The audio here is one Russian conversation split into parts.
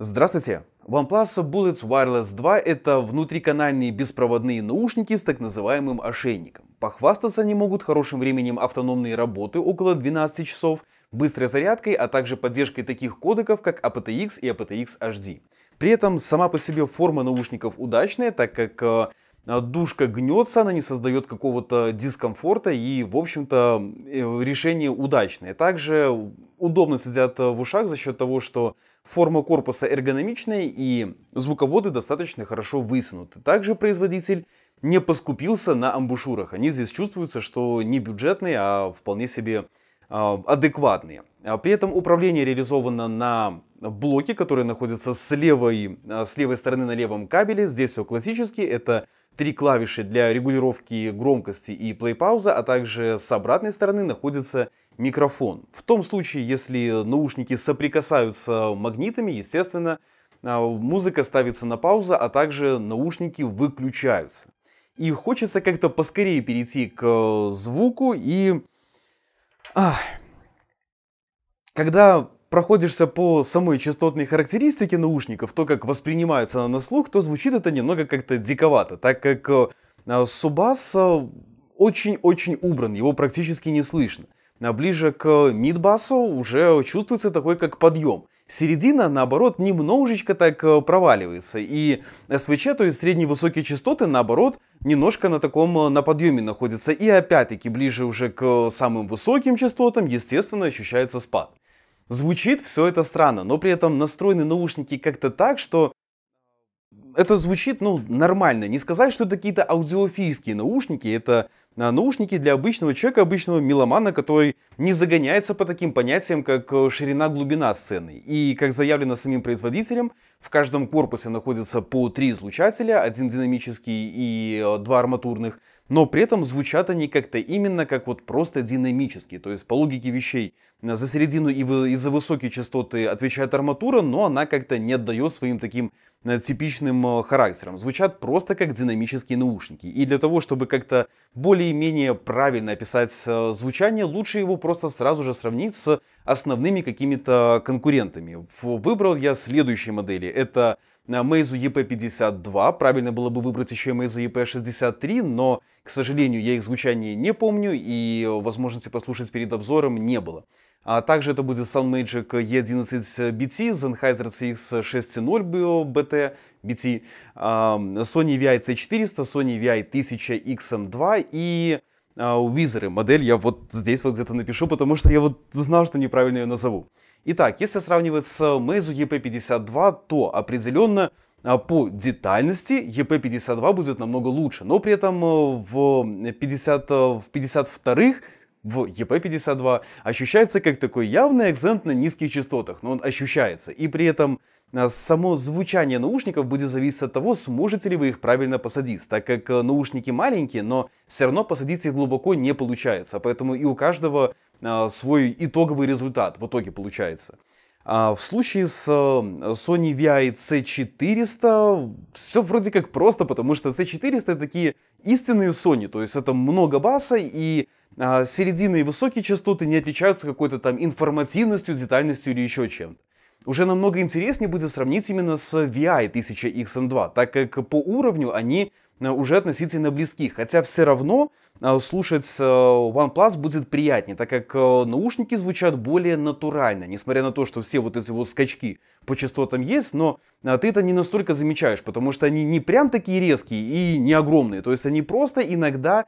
Здравствуйте! OnePlus Bullets Wireless 2 — это внутриканальные беспроводные наушники с так называемым ошейником. Похвастаться они могут хорошим временем автономной работы около 12 часов, быстрой зарядкой, а также поддержкой таких кодеков, как aptX и aptX HD. При этом сама по себе форма наушников удачная, так как э, душка гнется, она не создает какого-то дискомфорта и, в общем-то, э, решение удачное. Также удобно сидят э, в ушах за счет того, что форма корпуса эргономичная и звуководы достаточно хорошо высунуты. Также производитель не поскупился на амбушюрах. Они здесь чувствуются, что не бюджетные, а вполне себе э, адекватные. А при этом управление реализовано на блоке, который находится с левой, э, с левой стороны на левом кабеле. Здесь все классически. Это три клавиши для регулировки громкости и плей-пауза, а также с обратной стороны находится микрофон. В том случае, если наушники соприкасаются магнитами, естественно, а, музыка ставится на паузу, а также наушники выключаются. И хочется как-то поскорее перейти к э, звуку и... Ах. Когда проходишься по самой частотной характеристике наушников, то, как воспринимается она на слух, то звучит это немного как-то диковато, так как э, а, Субас э, очень-очень убран, его практически не слышно. А ближе к мидбасу уже чувствуется такой как подъем. Середина, наоборот, немножечко так э, проваливается, и СВЧ, то есть средне-высокие частоты, наоборот, немножко на таком на подъеме находится. И опять-таки, ближе уже к самым высоким частотам, естественно, ощущается спад. Звучит все это странно, но при этом настроены наушники как-то так, что это звучит, ну, нормально. Не сказать, что это какие-то аудиофильские наушники, это на наушники для обычного человека, обычного меломана, который не загоняется по таким понятиям, как э, ширина-глубина сцены. И, как заявлено самим производителем, в каждом корпусе находится по три излучателя, один динамический и э, два арматурных, но при этом звучат они как-то именно как вот просто динамически, то есть по логике вещей э, за середину и, за высокие частоты отвечает арматура, но она как-то не отдает своим таким типичным характером. Звучат просто как динамические наушники. И для того, чтобы как-то более более-менее правильно описать э, звучание, лучше его просто сразу же сравнить с основными какими-то конкурентами. Выбрал я следующие модели. Это э, Meizu EP52, правильно было бы выбрать еще Meizu EP63, но, к сожалению, я их звучание не помню и возможности послушать перед обзором не было. А также это будет Soundmagic E11BT, Sennheiser CX6.0 BT, BT, Sony VI-C400, Sony VI-1000XM2 и Уизеры а, модель, я вот здесь вот где-то напишу, потому что я вот знал, что неправильно ее назову. Итак, если сравнивать с Meizu EP52, то определенно а, по детальности EP52 будет намного лучше, но при этом а, в, 50, в 52-х в EP52 ощущается как такой явный акцент на низких частотах, но ну, он ощущается. И при этом а само звучание наушников будет зависеть от того, сможете ли вы их правильно посадить, так как э, наушники маленькие, но все равно посадить их глубоко не получается, поэтому и у каждого а, свой итоговый результат в итоге получается. А в случае с э, Sony VI-C400 все вроде как просто, потому что C400 это такие истинные Sony, то есть это много баса и середины и высокие частоты не отличаются какой-то там информативностью, детальностью или еще чем-то уже намного интереснее будет сравнить именно с VI 1000XM2, так как по уровню они э, уже относительно близки, хотя все равно э, слушать э, OnePlus будет приятнее, так как наушники звучат более натурально, несмотря на то, что все вот эти вот скачки по частотам есть, но ты это не настолько замечаешь, потому что они не прям такие резкие и не огромные, то есть они просто иногда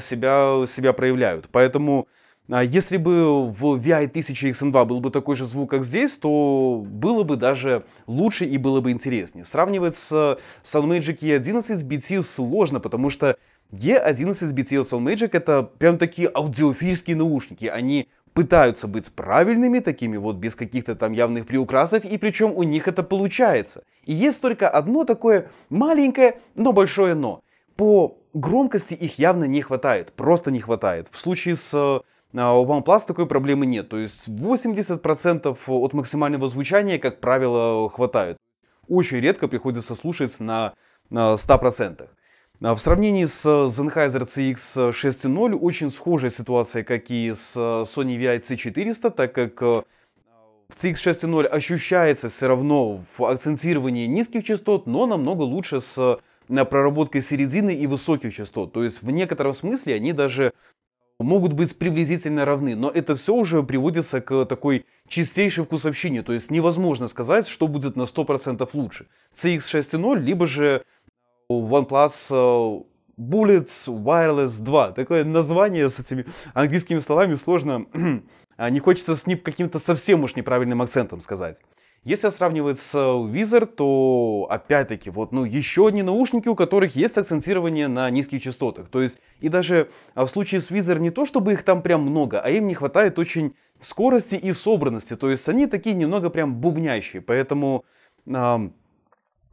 себя, себя проявляют, поэтому а если бы в VI1000XM2 был бы такой же звук, как здесь, то было бы даже лучше и было бы интереснее. Сравнивать с Soundmagic E11 BT сложно, потому что E11 BT Soundmagic это прям такие аудиофильские наушники. Они пытаются быть правильными, такими вот без каких-то там явных приукрасов, и причем у них это получается. И есть только одно такое маленькое, но большое но. По громкости их явно не хватает, просто не хватает. В случае с а у OnePlus такой проблемы нет. То есть 80% от максимального звучания, как правило, хватает. Очень редко приходится слушать на 100%. А, а в сравнении с Sennheiser CX 6.0 очень схожая ситуация, как и с Sony VI C400, так как в CX 6.0 ощущается все равно в акцентировании низких частот, но намного лучше с проработкой середины и высоких частот. То есть в некотором смысле они даже могут быть приблизительно равны, но это все уже приводится к такой чистейшей вкусовщине, то есть невозможно сказать, что будет на 100% лучше. CX6.0, либо же OnePlus э, Bullets Wireless 2. Такое название с этими английскими словами сложно, а не хочется с ним каким-то совсем уж неправильным акцентом сказать. Если сравнивать с э, Wizard, то опять-таки вот ну еще одни наушники, у которых есть акцентирование на низких частотах. То есть и даже а, в случае с Wizard не то, чтобы их там прям много, а им не хватает очень скорости и собранности. То есть они такие немного прям бубнящие, поэтому... Эм,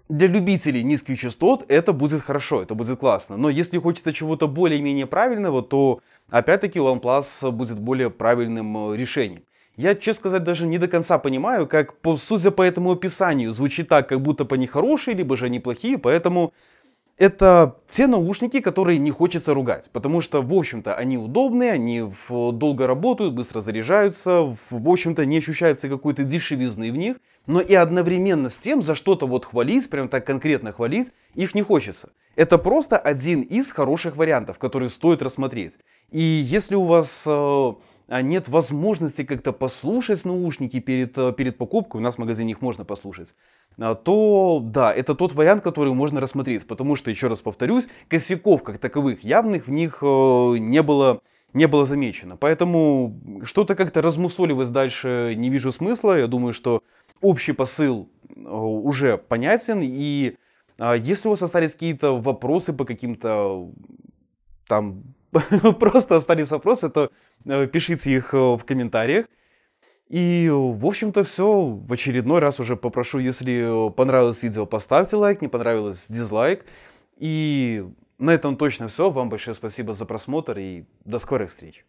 для любителей низких частот это будет хорошо, это будет классно. Но если хочется чего-то более-менее правильного, то опять-таки OnePlus будет более правильным э, решением. Я, честно сказать, даже не до конца понимаю, как, по, судя по этому описанию, звучит так, как будто бы они хорошие, либо же они плохие, поэтому это те наушники, которые не хочется ругать, потому что, в общем-то, они удобные, они долго работают, быстро заряжаются, в общем-то, не ощущается какой-то дешевизны в них, но и одновременно с тем, за что-то вот хвалить, прям так конкретно хвалить, их не хочется. Это просто один из хороших вариантов, который стоит рассмотреть. И если у вас э, а, нет возможности как-то послушать наушники перед, э, перед покупкой, у нас в магазине их можно послушать, а, то да, это тот вариант, который можно рассмотреть, потому что, еще раз повторюсь, косяков как таковых явных в них э, не было не было замечено. Поэтому что-то как-то размусоливать дальше не вижу смысла. Я думаю, что общий посыл э, уже понятен. И а, если у вас остались какие-то вопросы по каким-то там просто остались вопросы, то э, пишите их э, в комментариях. И, в общем-то, все. В очередной раз уже попрошу, если э, понравилось видео, поставьте лайк, не понравилось дизлайк. И на этом точно все. Вам большое спасибо за просмотр и до скорых встреч.